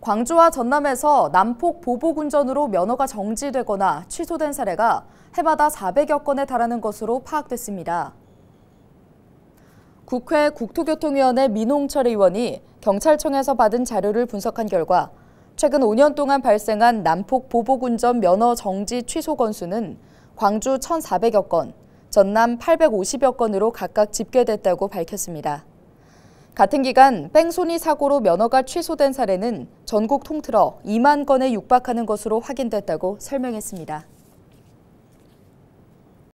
광주와 전남에서 남폭 보복 운전으로 면허가 정지되거나 취소된 사례가 해마다 400여 건에 달하는 것으로 파악됐습니다. 국회 국토교통위원회 민홍철 의원이 경찰청에서 받은 자료를 분석한 결과 최근 5년 동안 발생한 난폭 보복 운전 면허 정지 취소 건수는 광주 1,400여 건, 전남 850여 건으로 각각 집계됐다고 밝혔습니다. 같은 기간 뺑소니 사고로 면허가 취소된 사례는 전국 통틀어 2만 건에 육박하는 것으로 확인됐다고 설명했습니다.